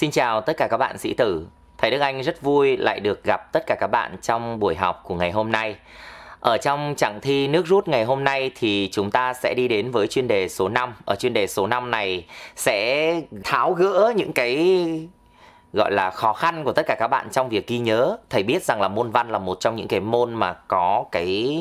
Xin chào tất cả các bạn sĩ tử. Thầy Đức Anh rất vui lại được gặp tất cả các bạn trong buổi học của ngày hôm nay. Ở trong trạng thi nước rút ngày hôm nay thì chúng ta sẽ đi đến với chuyên đề số 5. Ở chuyên đề số 5 này sẽ tháo gỡ những cái gọi là khó khăn của tất cả các bạn trong việc ghi nhớ. Thầy biết rằng là môn văn là một trong những cái môn mà có cái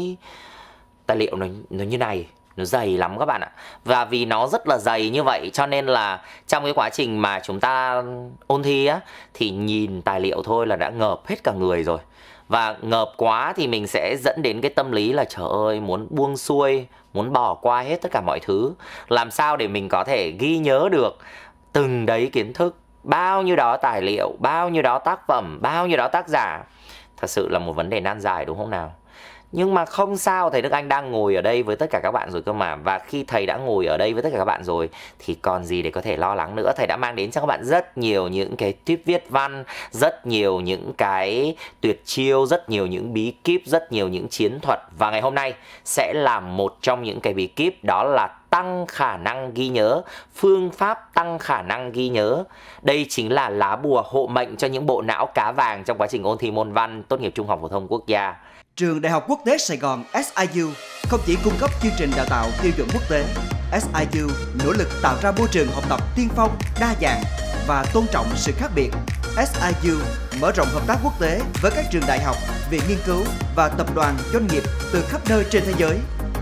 tài liệu nó, nó như này nó dày lắm các bạn ạ và vì nó rất là dày như vậy cho nên là trong cái quá trình mà chúng ta ôn thi á thì nhìn tài liệu thôi là đã ngợp hết cả người rồi và ngợp quá thì mình sẽ dẫn đến cái tâm lý là trời ơi muốn buông xuôi muốn bỏ qua hết tất cả mọi thứ làm sao để mình có thể ghi nhớ được từng đấy kiến thức bao nhiêu đó tài liệu bao nhiêu đó tác phẩm bao nhiêu đó tác giả thật sự là một vấn đề nan giải đúng không nào nhưng mà không sao thầy Đức Anh đang ngồi ở đây với tất cả các bạn rồi cơ mà Và khi thầy đã ngồi ở đây với tất cả các bạn rồi Thì còn gì để có thể lo lắng nữa Thầy đã mang đến cho các bạn rất nhiều những cái tuyếp viết văn Rất nhiều những cái tuyệt chiêu Rất nhiều những bí kíp Rất nhiều những chiến thuật Và ngày hôm nay sẽ là một trong những cái bí kíp Đó là tăng khả năng ghi nhớ, phương pháp tăng khả năng ghi nhớ. Đây chính là lá bùa hộ mệnh cho những bộ não cá vàng trong quá trình ôn thi môn văn tốt nghiệp trung học phổ thông quốc gia trường Đại học Quốc tế Sài Gòn SIU không chỉ cung cấp chương trình đào tạo tiêu chuẩn quốc tế, SIU nỗ lực tạo ra môi trường học tập tiên phong, đa dạng và tôn trọng sự khác biệt. SIU mở rộng hợp tác quốc tế với các trường đại học, viện nghiên cứu và tập đoàn doanh nghiệp từ khắp nơi trên thế giới,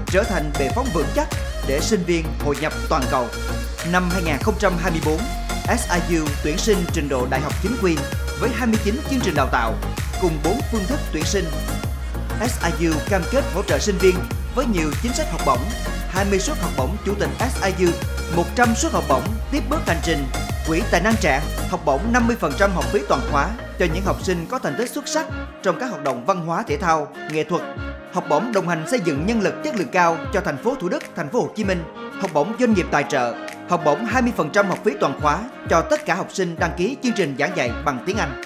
trở thành bệ phóng vững chắc để sinh viên hội nhập toàn cầu. Năm 2024, SIU tuyển sinh trình độ đại học chính quy với 29 chương trình đào tạo cùng 4 phương thức tuyển sinh SIU cam kết hỗ trợ sinh viên với nhiều chính sách học bổng, 20 suất học bổng chủ tịch SIU, 100 suất học bổng tiếp bước hành trình, quỹ tài năng trẻ, học bổng 50% học phí toàn khóa cho những học sinh có thành tích xuất sắc trong các hoạt động văn hóa thể thao, nghệ thuật. Học bổng đồng hành xây dựng nhân lực chất lượng cao cho thành phố Thủ Đức, thành phố Hồ Chí Minh. Học bổng doanh nghiệp tài trợ, học bổng 20% học phí toàn khóa cho tất cả học sinh đăng ký chương trình giảng dạy bằng tiếng Anh.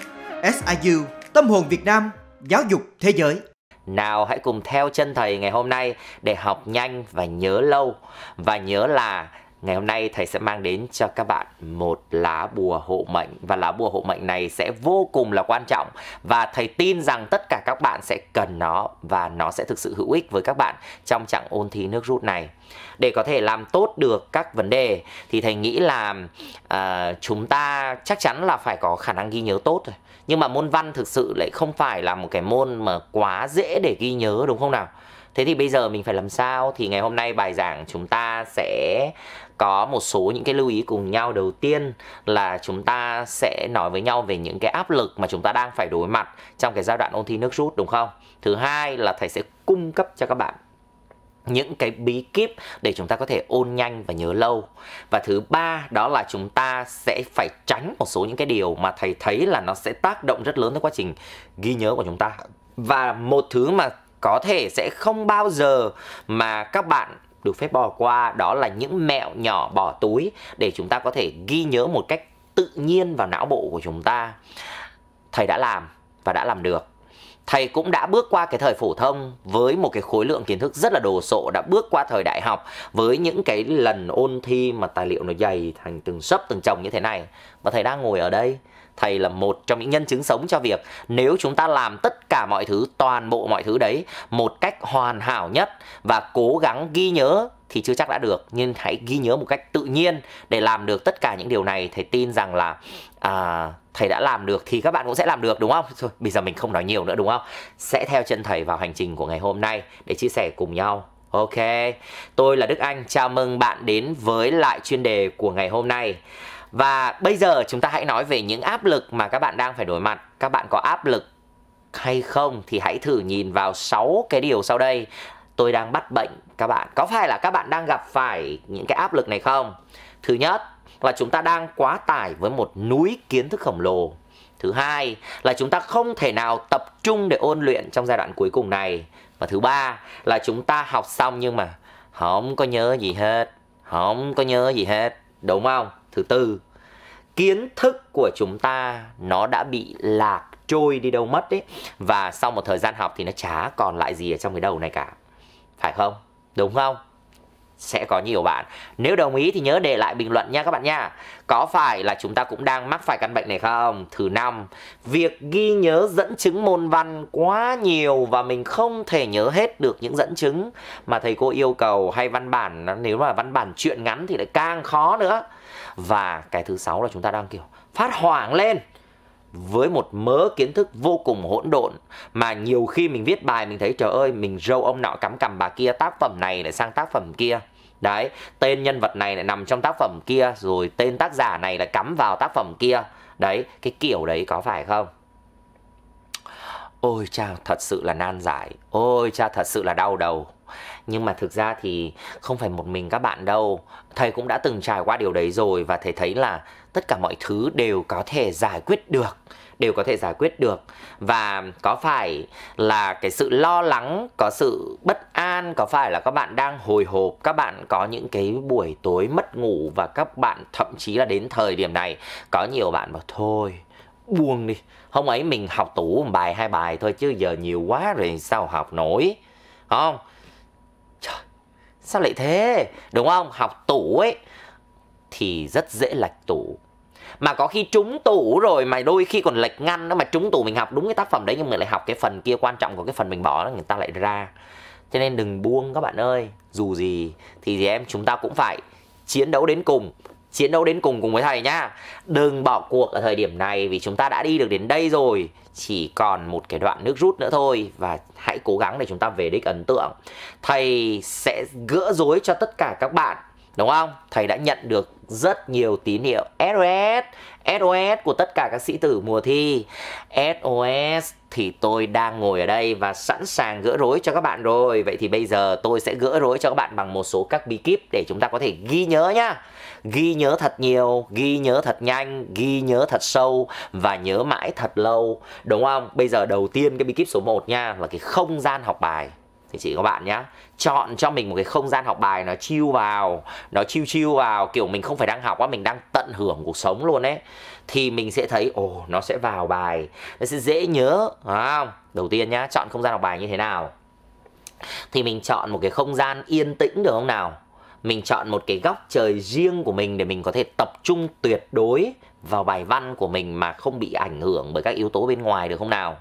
SIU, tâm hồn Việt Nam, giáo dục thế giới. Nào hãy cùng theo chân thầy ngày hôm nay để học nhanh và nhớ lâu. Và nhớ là ngày hôm nay thầy sẽ mang đến cho các bạn một lá bùa hộ mệnh và lá bùa hộ mệnh này sẽ vô cùng là quan trọng và thầy tin rằng tất cả các bạn sẽ cần nó và nó sẽ thực sự hữu ích với các bạn trong chặng ôn thi nước rút này để có thể làm tốt được các vấn đề thì thầy nghĩ là uh, chúng ta chắc chắn là phải có khả năng ghi nhớ tốt rồi nhưng mà môn văn thực sự lại không phải là một cái môn mà quá dễ để ghi nhớ đúng không nào thế thì bây giờ mình phải làm sao thì ngày hôm nay bài giảng chúng ta sẽ có một số những cái lưu ý cùng nhau đầu tiên là chúng ta sẽ nói với nhau về những cái áp lực mà chúng ta đang phải đối mặt trong cái giai đoạn ôn thi nước rút đúng không thứ hai là thầy sẽ cung cấp cho các bạn những cái bí kíp để chúng ta có thể ôn nhanh và nhớ lâu. Và thứ ba đó là chúng ta sẽ phải tránh một số những cái điều mà thầy thấy là nó sẽ tác động rất lớn tới quá trình ghi nhớ của chúng ta. Và một thứ mà có thể sẽ không bao giờ mà các bạn được phép bỏ qua đó là những mẹo nhỏ bỏ túi để chúng ta có thể ghi nhớ một cách tự nhiên vào não bộ của chúng ta. Thầy đã làm và đã làm được thầy cũng đã bước qua cái thời phổ thông với một cái khối lượng kiến thức rất là đồ sộ đã bước qua thời đại học với những cái lần ôn thi mà tài liệu nó dày thành từng sấp từng chồng như thế này và thầy đang ngồi ở đây thầy là một trong những nhân chứng sống cho việc nếu chúng ta làm tất cả mọi thứ toàn bộ mọi thứ đấy một cách hoàn hảo nhất và cố gắng ghi nhớ thì chưa chắc đã được nhưng hãy ghi nhớ một cách tự nhiên để làm được tất cả những điều này thầy tin rằng là à, thầy đã làm được thì các bạn cũng sẽ làm được đúng không Thôi bây giờ mình không nói nhiều nữa đúng không sẽ theo chân thầy vào hành trình của ngày hôm nay để chia sẻ cùng nhau ok tôi là đức anh chào mừng bạn đến với lại chuyên đề của ngày hôm nay và bây giờ chúng ta hãy nói về những áp lực mà các bạn đang phải đối mặt các bạn có áp lực hay không thì hãy thử nhìn vào 6 cái điều sau đây tôi đang bắt bệnh các bạn có phải là các bạn đang gặp phải những cái áp lực này không thứ nhất là chúng ta đang quá tải với một núi kiến thức khổng lồ thứ hai là chúng ta không thể nào tập trung để ôn luyện trong giai đoạn cuối cùng này và thứ ba là chúng ta học xong nhưng mà không có nhớ gì hết không có nhớ gì hết đúng không thứ tư kiến thức của chúng ta nó đã bị lạc trôi đi đâu mất ấy và sau một thời gian học thì nó chả còn lại gì ở trong cái đầu này cả phải không? Đúng không? sẽ có nhiều bạn Nếu đồng ý thì nhớ để lại bình luận nha các bạn nha Có phải là chúng ta cũng đang mắc phải căn bệnh này không? Thứ năm Việc ghi nhớ dẫn chứng môn văn quá nhiều Và mình không thể nhớ hết được những dẫn chứng Mà thầy cô yêu cầu hay văn bản Nếu mà văn bản chuyện ngắn thì lại càng khó nữa Và cái thứ sáu là chúng ta đang kiểu phát hoảng lên với một mớ kiến thức vô cùng hỗn độn mà nhiều khi mình viết bài mình thấy trời ơi mình râu ông nọ cắm cằm bà kia tác phẩm này lại sang tác phẩm kia đấy tên nhân vật này lại nằm trong tác phẩm kia rồi tên tác giả này lại cắm vào tác phẩm kia đấy cái kiểu đấy có phải không ôi cha thật sự là nan giải ôi cha thật sự là đau đầu nhưng mà thực ra thì không phải một mình các bạn đâu thầy cũng đã từng trải qua điều đấy rồi và thầy thấy là tất cả mọi thứ đều có thể giải quyết được đều có thể giải quyết được và có phải là cái sự lo lắng có sự bất an có phải là các bạn đang hồi hộp các bạn có những cái buổi tối mất ngủ và các bạn thậm chí là đến thời điểm này có nhiều bạn bảo thôi buông đi hôm ấy mình học tủ một bài hai bài thôi chứ giờ nhiều quá rồi sao học nổi không sao lại thế đúng không học tủ ấy thì rất dễ lệch tủ mà có khi trúng tủ rồi mà đôi khi còn lệch ngăn nữa mà trúng tủ mình học đúng cái tác phẩm đấy nhưng mà lại học cái phần kia quan trọng của cái phần mình bỏ đó người ta lại ra cho nên đừng buông các bạn ơi dù gì thì gì em chúng ta cũng phải chiến đấu đến cùng chiến đấu đến cùng cùng với thầy nhá đừng bỏ cuộc ở thời điểm này vì chúng ta đã đi được đến đây rồi chỉ còn một cái đoạn nước rút nữa thôi và hãy cố gắng để chúng ta về đích ấn tượng thầy sẽ gỡ rối cho tất cả các bạn đúng không thầy đã nhận được rất nhiều tín hiệu SOS SOS của tất cả các sĩ tử mùa thi SOS thì tôi đang ngồi ở đây và sẵn sàng gỡ rối cho các bạn rồi vậy thì bây giờ tôi sẽ gỡ rối cho các bạn bằng một số các bí kíp để chúng ta có thể ghi nhớ nhá ghi nhớ thật nhiều ghi nhớ thật nhanh ghi nhớ thật sâu và nhớ mãi thật lâu đúng không bây giờ đầu tiên cái bí kíp số 1 nha là cái không gian học bài thì chị các bạn nhá chọn cho mình một cái không gian học bài nó chiêu vào nó chiêu chiêu vào kiểu mình không phải đang học quá, mình đang tận hưởng cuộc sống luôn ấy thì mình sẽ thấy ồ oh, nó sẽ vào bài nó sẽ dễ nhớ à, không đầu tiên nhá chọn không gian học bài như thế nào thì mình chọn một cái không gian yên tĩnh được không nào mình chọn một cái góc trời riêng của mình để mình có thể tập trung tuyệt đối vào bài văn của mình mà không bị ảnh hưởng bởi các yếu tố bên ngoài được không nào?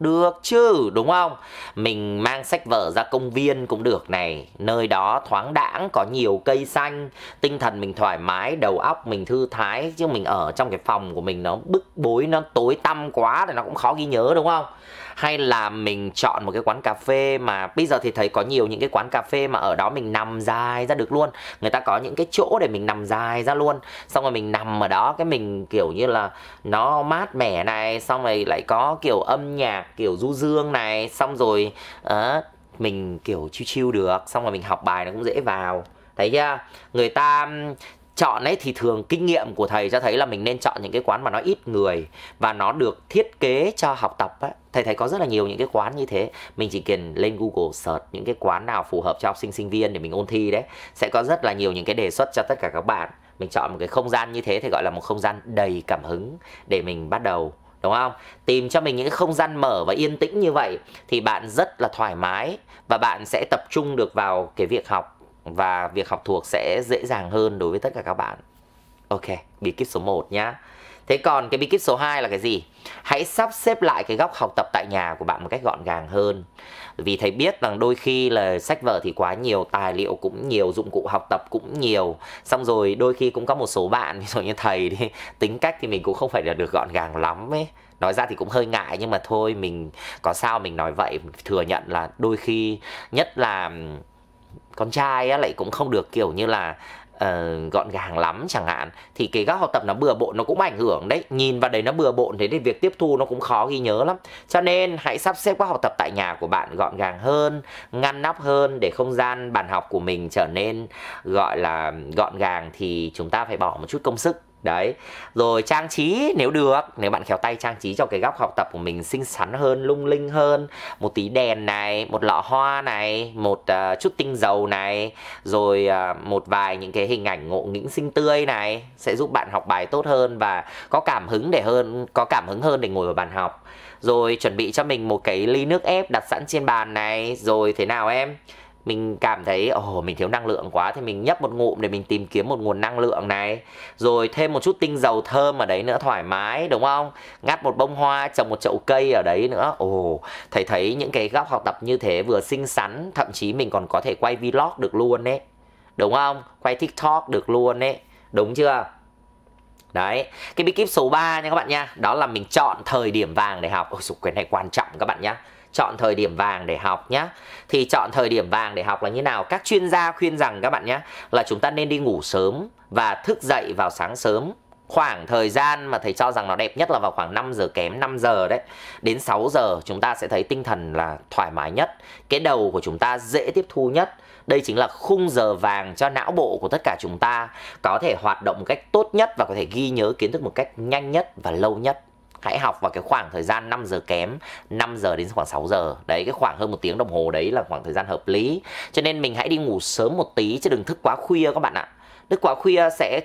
Được chứ, đúng không? Mình mang sách vở ra công viên cũng được này Nơi đó thoáng đãng, có nhiều cây xanh Tinh thần mình thoải mái, đầu óc mình thư thái Chứ mình ở trong cái phòng của mình nó bức bối, nó tối tăm quá Thì nó cũng khó ghi nhớ đúng không? hay là mình chọn một cái quán cà phê mà bây giờ thì thấy có nhiều những cái quán cà phê mà ở đó mình nằm dài ra được luôn người ta có những cái chỗ để mình nằm dài ra luôn xong rồi mình nằm ở đó cái mình kiểu như là nó mát mẻ này xong rồi lại có kiểu âm nhạc kiểu du dương này xong rồi uh, mình kiểu chiêu chiêu được xong rồi mình học bài nó cũng dễ vào thấy chưa người ta chọn ấy thì thường kinh nghiệm của thầy cho thấy là mình nên chọn những cái quán mà nó ít người và nó được thiết kế cho học tập á thầy thấy có rất là nhiều những cái quán như thế mình chỉ cần lên google search những cái quán nào phù hợp cho học sinh sinh viên để mình ôn thi đấy sẽ có rất là nhiều những cái đề xuất cho tất cả các bạn mình chọn một cái không gian như thế thì gọi là một không gian đầy cảm hứng để mình bắt đầu đúng không tìm cho mình những cái không gian mở và yên tĩnh như vậy thì bạn rất là thoải mái và bạn sẽ tập trung được vào cái việc học và việc học thuộc sẽ dễ dàng hơn đối với tất cả các bạn. Ok, bí kíp số 1 nhá. Thế còn cái bí kíp số 2 là cái gì? Hãy sắp xếp lại cái góc học tập tại nhà của bạn một cách gọn gàng hơn. Vì thầy biết rằng đôi khi là sách vở thì quá nhiều, tài liệu cũng nhiều, dụng cụ học tập cũng nhiều. Xong rồi đôi khi cũng có một số bạn, ví dụ như thầy đi, tính cách thì mình cũng không phải là được gọn gàng lắm ấy. Nói ra thì cũng hơi ngại nhưng mà thôi mình có sao mình nói vậy, thừa nhận là đôi khi nhất là con trai á, lại cũng không được kiểu như là uh, gọn gàng lắm chẳng hạn thì cái góc học tập nó bừa bộn nó cũng ảnh hưởng đấy nhìn vào đấy nó bừa bộn thế thì việc tiếp thu nó cũng khó ghi nhớ lắm cho nên hãy sắp xếp các học tập tại nhà của bạn gọn gàng hơn ngăn nắp hơn để không gian bàn học của mình trở nên gọi là gọn gàng thì chúng ta phải bỏ một chút công sức đấy rồi trang trí nếu được nếu bạn khéo tay trang trí cho cái góc học tập của mình xinh xắn hơn lung linh hơn một tí đèn này một lọ hoa này một uh, chút tinh dầu này rồi uh, một vài những cái hình ảnh ngộ nghĩnh xinh tươi này sẽ giúp bạn học bài tốt hơn và có cảm hứng để hơn có cảm hứng hơn để ngồi vào bàn học rồi chuẩn bị cho mình một cái ly nước ép đặt sẵn trên bàn này rồi thế nào em mình cảm thấy ồ oh, mình thiếu năng lượng quá thì mình nhấp một ngụm để mình tìm kiếm một nguồn năng lượng này rồi thêm một chút tinh dầu thơm ở đấy nữa thoải mái đúng không ngắt một bông hoa trồng một chậu cây ở đấy nữa ồ oh, thầy thấy những cái góc học tập như thế vừa xinh xắn thậm chí mình còn có thể quay vlog được luôn đấy đúng không quay tiktok được luôn đấy đúng chưa Đấy, cái bí kíp số 3 nha các bạn nha Đó là mình chọn thời điểm vàng để học Ôi dồi, cái này quan trọng các bạn nhá chọn thời điểm vàng để học nhé thì chọn thời điểm vàng để học là như nào các chuyên gia khuyên rằng các bạn nhé là chúng ta nên đi ngủ sớm và thức dậy vào sáng sớm khoảng thời gian mà thầy cho rằng nó đẹp nhất là vào khoảng 5 giờ kém 5 giờ đấy đến 6 giờ chúng ta sẽ thấy tinh thần là thoải mái nhất cái đầu của chúng ta dễ tiếp thu nhất đây chính là khung giờ vàng cho não bộ của tất cả chúng ta có thể hoạt động một cách tốt nhất và có thể ghi nhớ kiến thức một cách nhanh nhất và lâu nhất hãy học vào cái khoảng thời gian 5 giờ kém 5 giờ đến khoảng 6 giờ đấy cái khoảng hơn một tiếng đồng hồ đấy là khoảng thời gian hợp lý cho nên mình hãy đi ngủ sớm một tí chứ đừng thức quá khuya các bạn ạ thức quá khuya sẽ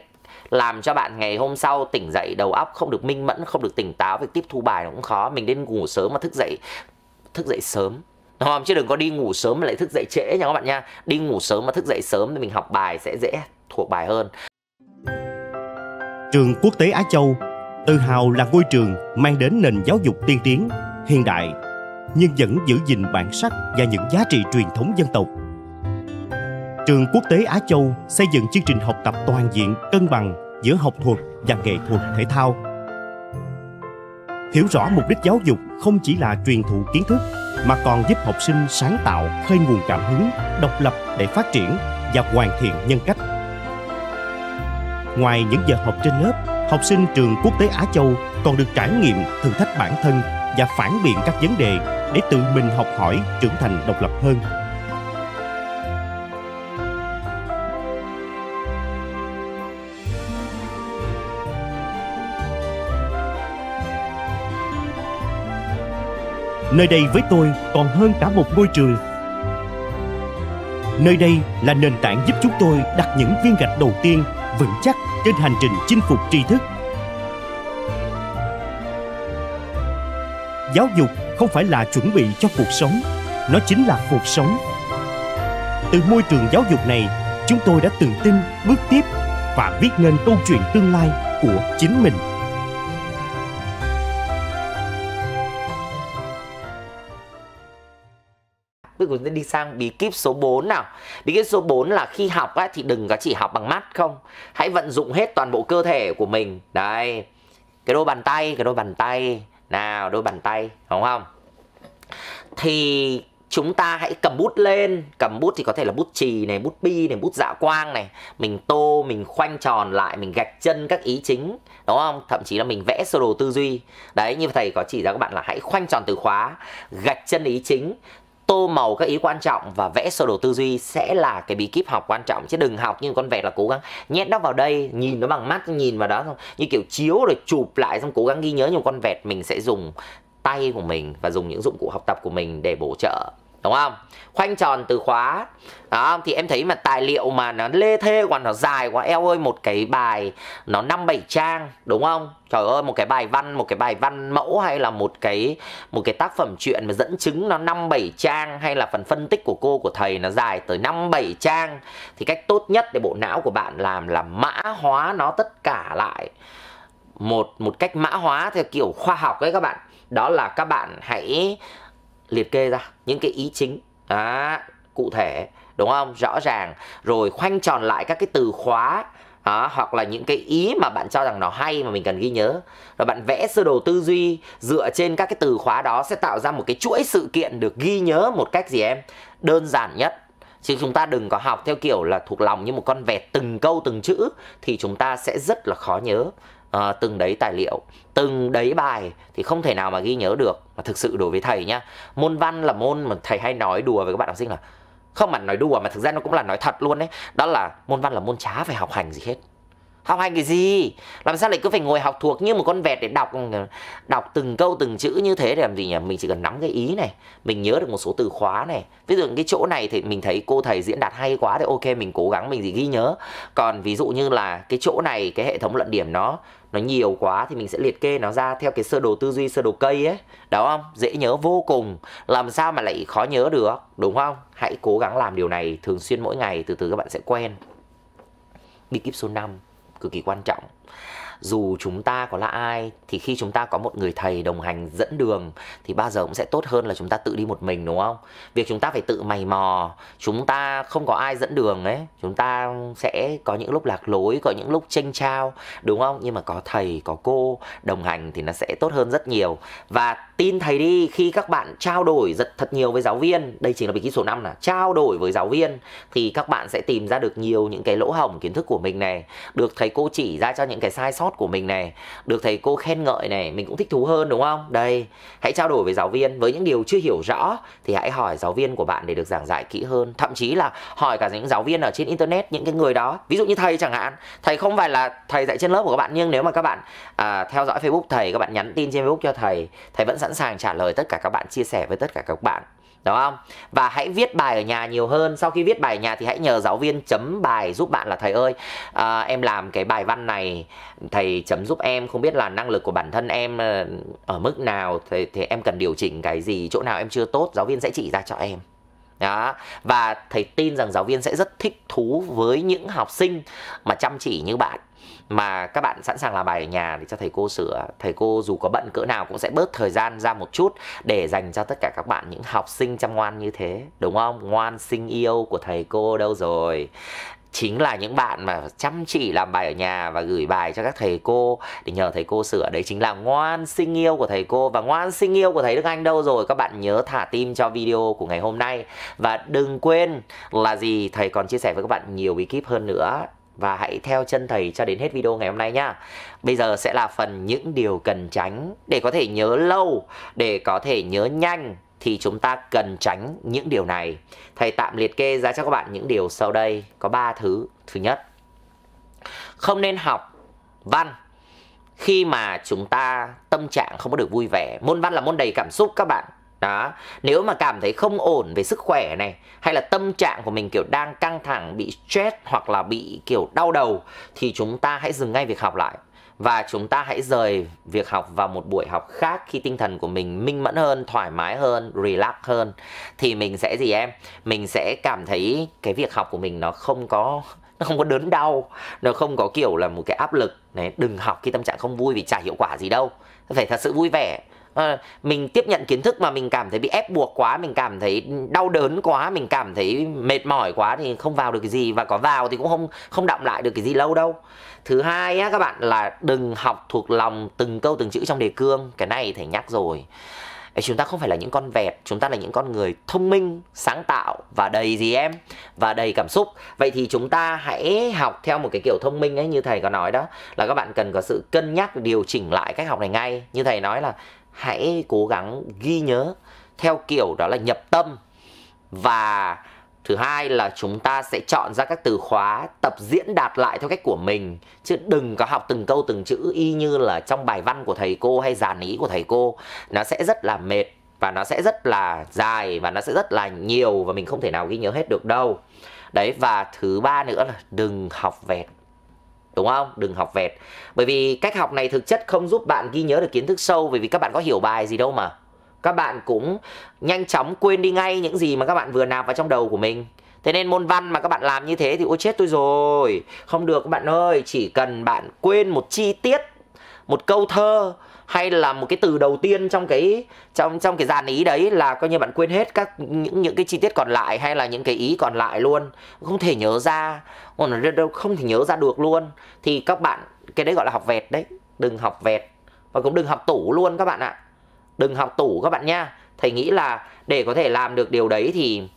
làm cho bạn ngày hôm sau tỉnh dậy đầu óc không được minh mẫn không được tỉnh táo việc tiếp thu bài nó cũng khó mình nên ngủ sớm mà thức dậy thức dậy sớm đúng không chứ đừng có đi ngủ sớm mà lại thức dậy trễ nha các bạn nha đi ngủ sớm mà thức dậy sớm thì mình học bài sẽ dễ thuộc bài hơn trường quốc tế á châu Tự hào là ngôi trường mang đến nền giáo dục tiên tiến, hiện đại nhưng vẫn giữ gìn bản sắc và những giá trị truyền thống dân tộc. Trường Quốc tế Á Châu xây dựng chương trình học tập toàn diện cân bằng giữa học thuật và nghệ thuật thể thao. Hiểu rõ mục đích giáo dục không chỉ là truyền thụ kiến thức mà còn giúp học sinh sáng tạo, khơi nguồn cảm hứng, độc lập để phát triển và hoàn thiện nhân cách. Ngoài những giờ học trên lớp, học sinh trường quốc tế Á Châu còn được trải nghiệm thử thách bản thân và phản biện các vấn đề để tự mình học hỏi trưởng thành độc lập hơn. Nơi đây với tôi còn hơn cả một ngôi trường. Nơi đây là nền tảng giúp chúng tôi đặt những viên gạch đầu tiên vững chắc trên hành trình chinh phục tri thức. Giáo dục không phải là chuẩn bị cho cuộc sống, nó chính là cuộc sống. Từ môi trường giáo dục này, chúng tôi đã từng tin, bước tiếp và viết nên câu chuyện tương lai của chính mình. chúng ta đi sang bí kíp số 4 nào. Bí kíp số 4 là khi học á, thì đừng có chỉ học bằng mắt không. Hãy vận dụng hết toàn bộ cơ thể của mình. đây Cái đôi bàn tay, cái đôi bàn tay. Nào, đôi bàn tay, đúng không? Thì chúng ta hãy cầm bút lên cầm bút thì có thể là bút chì này bút bi này bút dạ quang này mình tô mình khoanh tròn lại mình gạch chân các ý chính đúng không thậm chí là mình vẽ sơ đồ tư duy đấy như thầy có chỉ ra các bạn là hãy khoanh tròn từ khóa gạch chân ý chính tô màu các ý quan trọng và vẽ sơ đồ tư duy sẽ là cái bí kíp học quan trọng chứ đừng học như con vẹt là cố gắng nhét nó vào đây nhìn nó bằng mắt nhìn vào đó xong như kiểu chiếu rồi chụp lại xong cố gắng ghi nhớ như con vẹt mình sẽ dùng tay của mình và dùng những dụng cụ học tập của mình để bổ trợ đúng không khoanh tròn từ khóa đó thì em thấy mà tài liệu mà nó lê thê quá nó dài quá eo ơi một cái bài nó năm bảy trang đúng không trời ơi một cái bài văn một cái bài văn mẫu hay là một cái một cái tác phẩm truyện mà dẫn chứng nó năm bảy trang hay là phần phân tích của cô của thầy nó dài tới năm bảy trang thì cách tốt nhất để bộ não của bạn làm là mã hóa nó tất cả lại một một cách mã hóa theo kiểu khoa học đấy các bạn đó là các bạn hãy liệt kê ra những cái ý chính à, cụ thể đúng không rõ ràng rồi khoanh tròn lại các cái từ khóa đó, hoặc là những cái ý mà bạn cho rằng nó hay mà mình cần ghi nhớ rồi bạn vẽ sơ đồ tư duy dựa trên các cái từ khóa đó sẽ tạo ra một cái chuỗi sự kiện được ghi nhớ một cách gì em đơn giản nhất chứ chúng ta đừng có học theo kiểu là thuộc lòng như một con vẹt từng câu từng chữ thì chúng ta sẽ rất là khó nhớ à, từng đấy tài liệu từng đấy bài thì không thể nào mà ghi nhớ được mà thực sự đối với thầy nhá môn văn là môn mà thầy hay nói đùa với các bạn học sinh là không hẳn nói đùa mà thực ra nó cũng là nói thật luôn đấy đó là môn văn là môn chả phải học hành gì hết học hành cái gì làm sao lại cứ phải ngồi học thuộc như một con vẹt để đọc đọc từng câu từng chữ như thế để làm gì nhỉ mình chỉ cần nắm cái ý này mình nhớ được một số từ khóa này ví dụ cái chỗ này thì mình thấy cô thầy diễn đạt hay quá thì ok mình cố gắng mình gì ghi nhớ còn ví dụ như là cái chỗ này cái hệ thống luận điểm nó nó nhiều quá thì mình sẽ liệt kê nó ra theo cái sơ đồ tư duy sơ đồ cây ấy đó không dễ nhớ vô cùng làm sao mà lại khó nhớ được đúng không hãy cố gắng làm điều này thường xuyên mỗi ngày từ từ các bạn sẽ quen bí kíp số 5 cực kỳ quan trọng dù chúng ta có là ai thì khi chúng ta có một người thầy đồng hành dẫn đường thì bao giờ cũng sẽ tốt hơn là chúng ta tự đi một mình đúng không việc chúng ta phải tự mày mò chúng ta không có ai dẫn đường ấy chúng ta sẽ có những lúc lạc lối có những lúc tranh trao đúng không nhưng mà có thầy có cô đồng hành thì nó sẽ tốt hơn rất nhiều và tin thầy đi khi các bạn trao đổi rất thật nhiều với giáo viên đây chính là bí kíp số 5 là trao đổi với giáo viên thì các bạn sẽ tìm ra được nhiều những cái lỗ hổng kiến thức của mình này được thầy cô chỉ ra cho những cái sai sót sót của mình này được thầy cô khen ngợi này mình cũng thích thú hơn đúng không đây hãy trao đổi với giáo viên với những điều chưa hiểu rõ thì hãy hỏi giáo viên của bạn để được giảng giải kỹ hơn thậm chí là hỏi cả những giáo viên ở trên internet những cái người đó ví dụ như thầy chẳng hạn thầy không phải là thầy dạy trên lớp của các bạn nhưng nếu mà các bạn à, theo dõi facebook thầy các bạn nhắn tin trên facebook cho thầy thầy vẫn sẵn sàng trả lời tất cả các bạn chia sẻ với tất cả các bạn đúng không và hãy viết bài ở nhà nhiều hơn sau khi viết bài ở nhà thì hãy nhờ giáo viên chấm bài giúp bạn là thầy ơi à, em làm cái bài văn này thầy chấm giúp em không biết là năng lực của bản thân em ờ, ở mức nào thì, thì em cần điều chỉnh cái gì chỗ nào em chưa tốt giáo viên sẽ chỉ ra cho em đó và thầy tin rằng giáo viên sẽ rất thích thú với những học sinh mà chăm chỉ như bạn mà các bạn sẵn sàng làm bài ở nhà để cho thầy cô sửa thầy cô dù có bận cỡ nào cũng sẽ bớt thời gian ra một chút để dành cho tất cả các bạn những học sinh chăm ngoan như thế đúng không ngoan sinh yêu của thầy cô đâu rồi chính là những bạn mà chăm chỉ làm bài ở nhà và gửi bài cho các thầy cô để nhờ thầy cô sửa đấy chính là ngoan sinh yêu của thầy cô và ngoan sinh yêu của thầy Đức Anh đâu rồi các bạn nhớ thả tim cho video của ngày hôm nay và đừng quên là gì thầy còn chia sẻ với các bạn nhiều bí kíp hơn nữa và hãy theo chân thầy cho đến hết video ngày hôm nay nhá. Bây giờ sẽ là phần những điều cần tránh để có thể nhớ lâu, để có thể nhớ nhanh thì chúng ta cần tránh những điều này. Thầy tạm liệt kê ra cho các bạn những điều sau đây có 3 thứ. Thứ nhất, không nên học văn khi mà chúng ta tâm trạng không có được vui vẻ. Môn văn là môn đầy cảm xúc các bạn. Đó, nếu mà cảm thấy không ổn về sức khỏe này hay là tâm trạng của mình kiểu đang căng thẳng, bị stress hoặc là bị kiểu đau đầu thì chúng ta hãy dừng ngay việc học lại và chúng ta hãy rời việc học vào một buổi học khác khi tinh thần của mình minh mẫn hơn, thoải mái hơn, relax hơn thì mình sẽ gì em? Mình sẽ cảm thấy cái việc học của mình nó không có nó không có đớn đau, nó không có kiểu là một cái áp lực đấy, đừng học khi tâm trạng không vui vì chả hiệu quả gì đâu. Phải thật sự vui vẻ Ờ, mình tiếp nhận kiến thức mà mình cảm thấy bị ép buộc quá mình cảm thấy đau đớn quá mình cảm thấy mệt mỏi quá thì không vào được cái gì và có vào thì cũng không không động lại được cái gì lâu đâu thứ hai á các bạn là đừng học thuộc lòng từng câu từng chữ trong đề cương cái này thầy nhắc rồi chúng ta không phải là những con vẹt chúng ta là những con người thông minh sáng tạo và đầy gì em và đầy cảm xúc vậy thì chúng ta hãy học theo một cái kiểu thông minh ấy như thầy có nói đó là các bạn cần có sự cân nhắc điều chỉnh lại cách học này ngay như thầy nói là hãy cố gắng ghi nhớ theo kiểu đó là nhập tâm và thứ hai là chúng ta sẽ chọn ra các từ khóa tập diễn đạt lại theo cách của mình chứ đừng có học từng câu từng chữ y như là trong bài văn của thầy cô hay dàn ý của thầy cô nó sẽ rất là mệt và nó sẽ rất là dài và nó sẽ rất là nhiều và mình không thể nào ghi nhớ hết được đâu đấy và thứ ba nữa là đừng học vẹt đúng không đừng học vẹt bởi vì cách học này thực chất không giúp bạn ghi nhớ được kiến thức sâu bởi vì các bạn có hiểu bài gì đâu mà các bạn cũng nhanh chóng quên đi ngay những gì mà các bạn vừa nạp vào trong đầu của mình thế nên môn văn mà các bạn làm như thế thì ôi chết tôi rồi không được các bạn ơi chỉ cần bạn quên một chi tiết một câu thơ hay là một cái từ đầu tiên trong cái trong trong cái dàn ý đấy là coi như bạn quên hết các những những cái chi tiết còn lại hay là những cái ý còn lại luôn không thể nhớ ra còn đâu không thể nhớ ra được luôn thì các bạn cái đấy gọi là học vẹt đấy đừng học vẹt và cũng đừng học tủ luôn các bạn ạ đừng học tủ các bạn nha thầy nghĩ là để có thể làm được điều đấy thì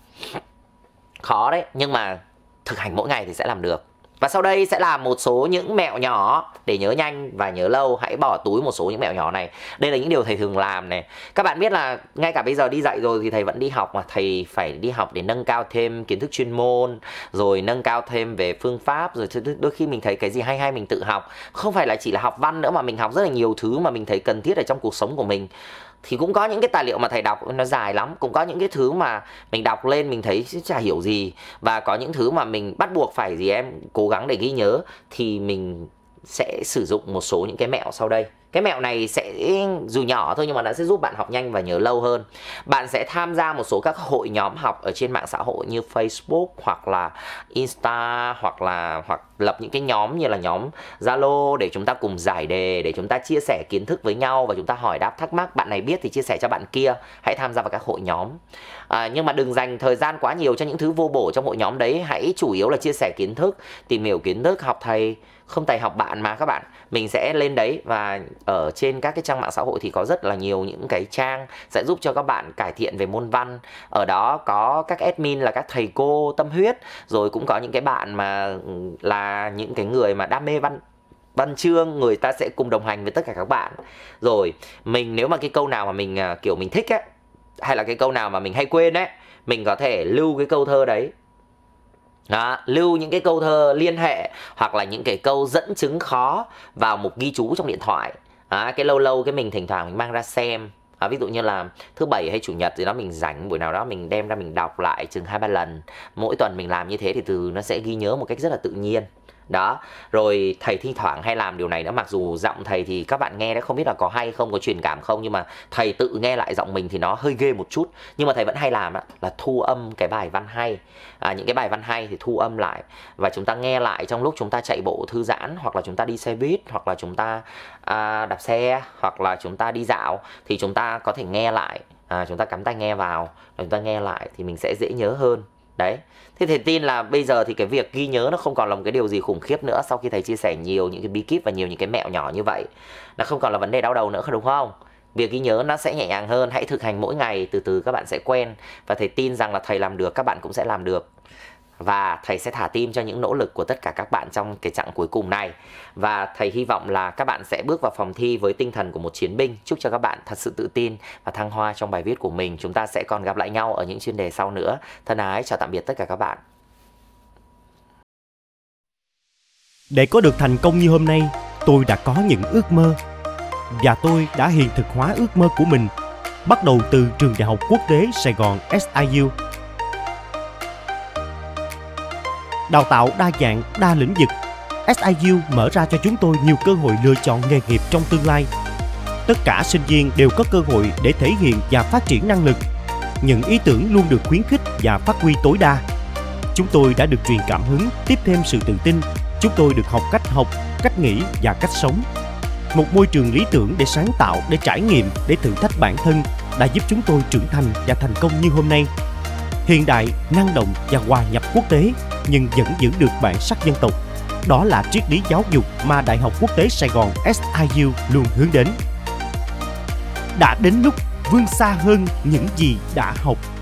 khó đấy nhưng mà thực hành mỗi ngày thì sẽ làm được và sau đây sẽ là một số những mẹo nhỏ để nhớ nhanh và nhớ lâu, hãy bỏ túi một số những mẹo nhỏ này. Đây là những điều thầy thường làm này. Các bạn biết là ngay cả bây giờ đi dạy rồi thì thầy vẫn đi học mà thầy phải đi học để nâng cao thêm kiến thức chuyên môn, rồi nâng cao thêm về phương pháp, rồi đôi khi mình thấy cái gì hay hay mình tự học. Không phải là chỉ là học văn nữa mà mình học rất là nhiều thứ mà mình thấy cần thiết ở trong cuộc sống của mình thì cũng có những cái tài liệu mà thầy đọc nó dài lắm cũng có những cái thứ mà mình đọc lên mình thấy chả hiểu gì và có những thứ mà mình bắt buộc phải gì em cố gắng để ghi nhớ thì mình sẽ sử dụng một số những cái mẹo sau đây cái mẹo này sẽ dù nhỏ thôi nhưng mà nó sẽ giúp bạn học nhanh và nhớ lâu hơn bạn sẽ tham gia một số các hội nhóm học ở trên mạng xã hội như Facebook hoặc là Insta hoặc là hoặc lập những cái nhóm như là nhóm Zalo để chúng ta cùng giải đề để chúng ta chia sẻ kiến thức với nhau và chúng ta hỏi đáp thắc mắc bạn này biết thì chia sẻ cho bạn kia hãy tham gia vào các hội nhóm à, nhưng mà đừng dành thời gian quá nhiều cho những thứ vô bổ trong hội nhóm đấy hãy chủ yếu là chia sẻ kiến thức tìm hiểu kiến thức học thầy không thầy học bạn mà các bạn mình sẽ lên đấy và ở trên các cái trang mạng xã hội thì có rất là nhiều những cái trang sẽ giúp cho các bạn cải thiện về môn văn ở đó có các admin là các thầy cô tâm huyết rồi cũng có những cái bạn mà ừ, là những cái người mà đam mê văn văn chương người ta sẽ cùng đồng hành với tất cả các bạn rồi mình nếu mà cái câu nào mà mình à, kiểu mình thích ấy hay là cái câu nào mà mình hay quên ấy mình có thể lưu cái câu thơ đấy đó, lưu những cái câu thơ liên hệ hoặc là những cái câu dẫn chứng khó vào một ghi chú trong điện thoại à, cái lâu lâu cái mình thỉnh thoảng mình mang ra xem à, ví dụ như là thứ bảy hay chủ nhật thì đó mình rảnh buổi nào đó mình đem ra mình đọc lại chừng hai ba lần mỗi tuần mình làm như thế thì từ nó sẽ ghi nhớ một cách rất là tự nhiên đó rồi thầy thi thoảng hay làm điều này nữa mặc dù giọng thầy thì các bạn nghe đấy không biết là có hay không có truyền cảm không nhưng mà thầy tự nghe lại giọng mình thì nó hơi ghê một chút nhưng mà thầy vẫn hay làm là thu âm cái bài văn hay à, những cái bài văn hay thì thu âm lại và chúng ta nghe lại trong lúc chúng ta chạy bộ thư giãn hoặc là chúng ta đi xe buýt hoặc là chúng ta à, đạp xe hoặc là chúng ta đi dạo thì chúng ta có thể nghe lại à, chúng ta cắm tai nghe vào chúng ta nghe lại thì mình sẽ dễ nhớ hơn đấy thế thì tin là bây giờ thì cái việc ghi nhớ nó không còn là một cái điều gì khủng khiếp nữa sau khi thầy chia sẻ nhiều những cái bí kíp và nhiều những cái mẹo nhỏ như vậy nó không còn là vấn đề đau đầu nữa đúng không việc ghi nhớ nó sẽ nhẹ nhàng hơn hãy thực hành mỗi ngày từ từ các bạn sẽ quen và thầy tin rằng là thầy làm được các bạn cũng sẽ làm được và thầy sẽ thả tim cho những nỗ lực của tất cả các bạn trong cái chặng cuối cùng này và thầy hy vọng là các bạn sẽ bước vào phòng thi với tinh thần của một chiến binh chúc cho các bạn thật sự tự tin và thăng hoa trong bài viết của mình chúng ta sẽ còn gặp lại nhau ở những chuyên đề sau nữa thân ái chào tạm biệt tất cả các bạn để có được thành công như hôm nay tôi đã có những ước mơ và tôi đã hiện thực hóa ước mơ của mình bắt đầu từ trường đại học quốc tế sài gòn siu đào tạo đa dạng, đa lĩnh vực. SIU mở ra cho chúng tôi nhiều cơ hội lựa chọn nghề nghiệp trong tương lai. Tất cả sinh viên đều có cơ hội để thể hiện và phát triển năng lực. Những ý tưởng luôn được khuyến khích và phát huy tối đa. Chúng tôi đã được truyền cảm hứng, tiếp thêm sự tự tin. Chúng tôi được học cách học, cách nghĩ và cách sống. Một môi trường lý tưởng để sáng tạo, để trải nghiệm, để thử thách bản thân đã giúp chúng tôi trưởng thành và thành công như hôm nay hiện đại, năng động và hòa nhập quốc tế nhưng vẫn giữ được bản sắc dân tộc. Đó là triết lý giáo dục mà Đại học Quốc tế Sài Gòn SIU luôn hướng đến. Đã đến lúc vươn xa hơn những gì đã học